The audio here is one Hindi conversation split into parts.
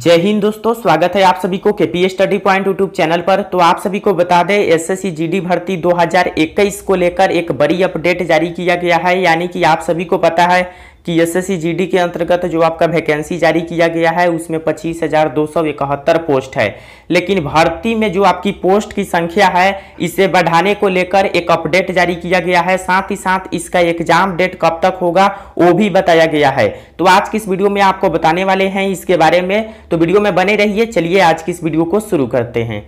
जय हिंद दोस्तों स्वागत है आप सभी को KP study point YouTube channel पर तो आप सभी को बता दें एसएससी जीडी भर्ती 2021 को लेकर एक बड़ी अपडेट जारी किया गया है यानी कि आप सभी को पता है कि एस एस के अंतर्गत जो आपका वैकेंसी जारी किया गया है उसमें पच्चीस हज़ार दो सौ इकहत्तर पोस्ट है लेकिन भर्ती में जो आपकी पोस्ट की संख्या है इसे बढ़ाने को लेकर एक अपडेट जारी किया गया है साथ ही साथ इसका एग्जाम डेट कब तक होगा वो भी बताया गया है तो आज की इस वीडियो में आपको बताने वाले हैं इसके बारे में तो वीडियो में बने रहिए चलिए आज की इस वीडियो को शुरू करते हैं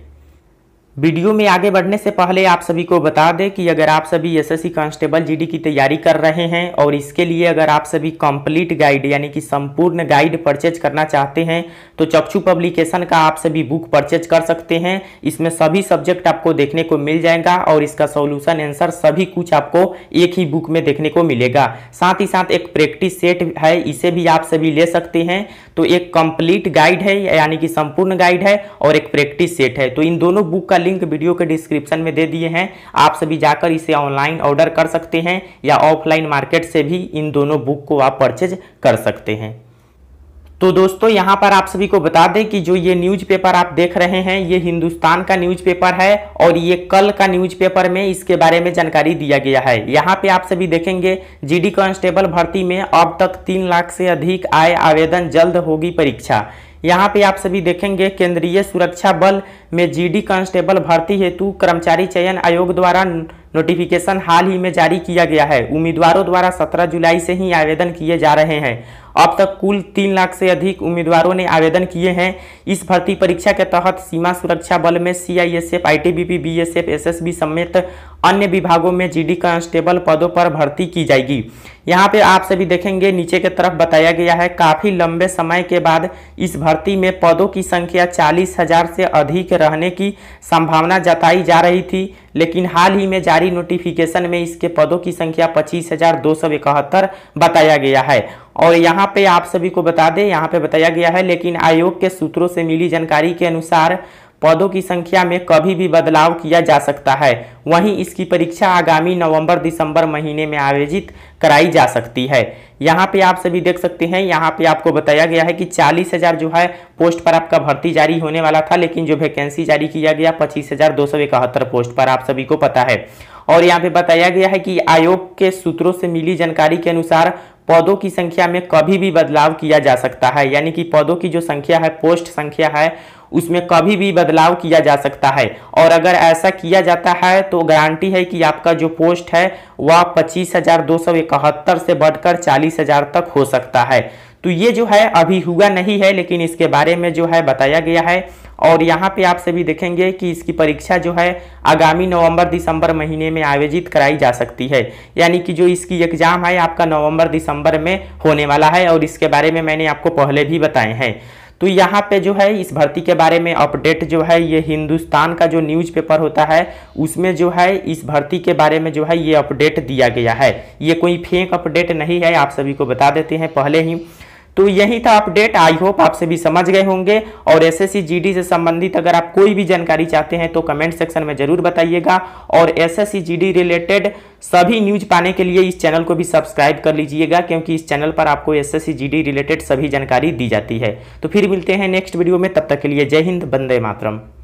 वीडियो में आगे बढ़ने से पहले आप सभी को बता दें कि अगर आप सभी एसएससी कांस्टेबल जीडी की तैयारी कर रहे हैं और इसके लिए अगर आप सभी कंप्लीट गाइड यानी कि संपूर्ण गाइड परचेज करना चाहते हैं तो चक्षु पब्लिकेशन का आप सभी बुक परचेज कर सकते हैं इसमें सभी सब्जेक्ट आपको देखने को मिल जाएगा और इसका सोल्यूशन आंसर सभी कुछ आपको एक ही बुक में देखने को मिलेगा साथ ही साथ एक प्रैक्टिस सेट है इसे भी आप सभी ले सकते हैं तो एक कम्प्लीट गाइड है यानी कि संपूर्ण गाइड है और एक प्रैक्टिस सेट है तो इन दोनों बुक का लिंक वीडियो के डिस्क्रिप्शन में दे दिए हैं आप सभी जाकर इसे ऑनलाइन ऑर्डर कर सकते हैं या ऑफलाइन मार्केट से भी इन दोनों बुक को आप परचेज कर सकते हैं तो दोस्तों यहाँ पर आप सभी को बता दें कि जो ये न्यूज़पेपर आप देख रहे हैं ये हिंदुस्तान का न्यूज़पेपर है और ये कल का न्यूज़पेपर में इसके बारे में जानकारी दिया गया है यहाँ पे आप सभी देखेंगे जीडी कांस्टेबल भर्ती में अब तक तीन लाख से अधिक आए आवेदन जल्द होगी परीक्षा यहाँ पे आप सभी देखेंगे केंद्रीय सुरक्षा बल में जीडी कांस्टेबल भर्ती हेतु कर्मचारी चयन आयोग द्वारा नोटिफिकेशन हाल ही में जारी किया गया है उम्मीदवारों द्वारा 17 जुलाई से ही आवेदन किए जा रहे हैं अब तक कुल तीन लाख से अधिक उम्मीदवारों ने आवेदन किए हैं इस भर्ती परीक्षा के तहत सीमा सुरक्षा बल में सीआईएसएफ आईटीबीपी बीएसएफ एसएसबी समेत अन्य विभागों में जीडी कांस्टेबल पदों पर भर्ती की जाएगी यहाँ पे आप सभी देखेंगे नीचे के तरफ बताया गया है काफ़ी लंबे समय के बाद इस भर्ती में पदों की संख्या चालीस हजार से अधिक रहने की संभावना जताई जा रही थी लेकिन हाल ही में जारी नोटिफिकेशन में इसके पदों की संख्या पच्चीस हजार दो सौ इकहत्तर बताया गया है और यहाँ यहाँ पे आप सभी को बता दें यहाँ पे बताया गया है लेकिन आयोग के सूत्रों से मिली जानकारी के अनुसार पौधों की संख्या में कभी भी बदलाव किया जा सकता है वहीं इसकी परीक्षा आगामी नवंबर दिसंबर महीने में आयोजित कराई जा सकती है यहाँ पे आप सभी देख सकते हैं यहाँ पे आपको बताया गया है कि चालीस हज़ार जो है पोस्ट पर आपका भर्ती जारी होने वाला था लेकिन जो वैकेंसी जारी किया गया पच्चीस हज़ार दो सौ इकहत्तर पोस्ट पर आप सभी को पता है और यहाँ पे बताया गया है कि आयोग के सूत्रों से मिली जानकारी के अनुसार पौधों की संख्या में कभी भी बदलाव किया जा सकता है यानी कि पौधों की जो संख्या है पोस्ट संख्या है उसमें कभी भी बदलाव किया जा सकता है और अगर ऐसा किया जाता है तो गारंटी है कि आपका जो पोस्ट है वह पच्चीस हजार दो सौ इकहत्तर से बढ़कर चालीस हजार तक हो सकता है तो ये जो है अभी हुआ नहीं है लेकिन इसके बारे में जो है बताया गया है और यहाँ पे आप सभी देखेंगे कि इसकी परीक्षा जो है आगामी नवंबर दिसंबर महीने में आयोजित कराई जा सकती है यानी कि जो इसकी एग्ज़ाम है आपका नवंबर दिसंबर में होने वाला है और इसके बारे में मैंने आपको पहले भी बताए हैं तो यहाँ पे जो है इस भर्ती के बारे में अपडेट जो है ये हिंदुस्तान का जो न्यूज़पेपर होता है उसमें जो है इस भर्ती के बारे में जो है ये अपडेट दिया गया है ये कोई फेक अपडेट नहीं है आप सभी को बता देते हैं पहले ही तो यही था अपडेट आई होप आप सभी समझ गए होंगे और एस एस से संबंधित अगर आप कोई भी जानकारी चाहते हैं तो कमेंट सेक्शन में जरूर बताइएगा और एस एस रिलेटेड सभी न्यूज पाने के लिए इस चैनल को भी सब्सक्राइब कर लीजिएगा क्योंकि इस चैनल पर आपको एस एस रिलेटेड सभी जानकारी दी जाती है तो फिर मिलते हैं नेक्स्ट वीडियो में तब तक के लिए जय हिंद बंदे मातरम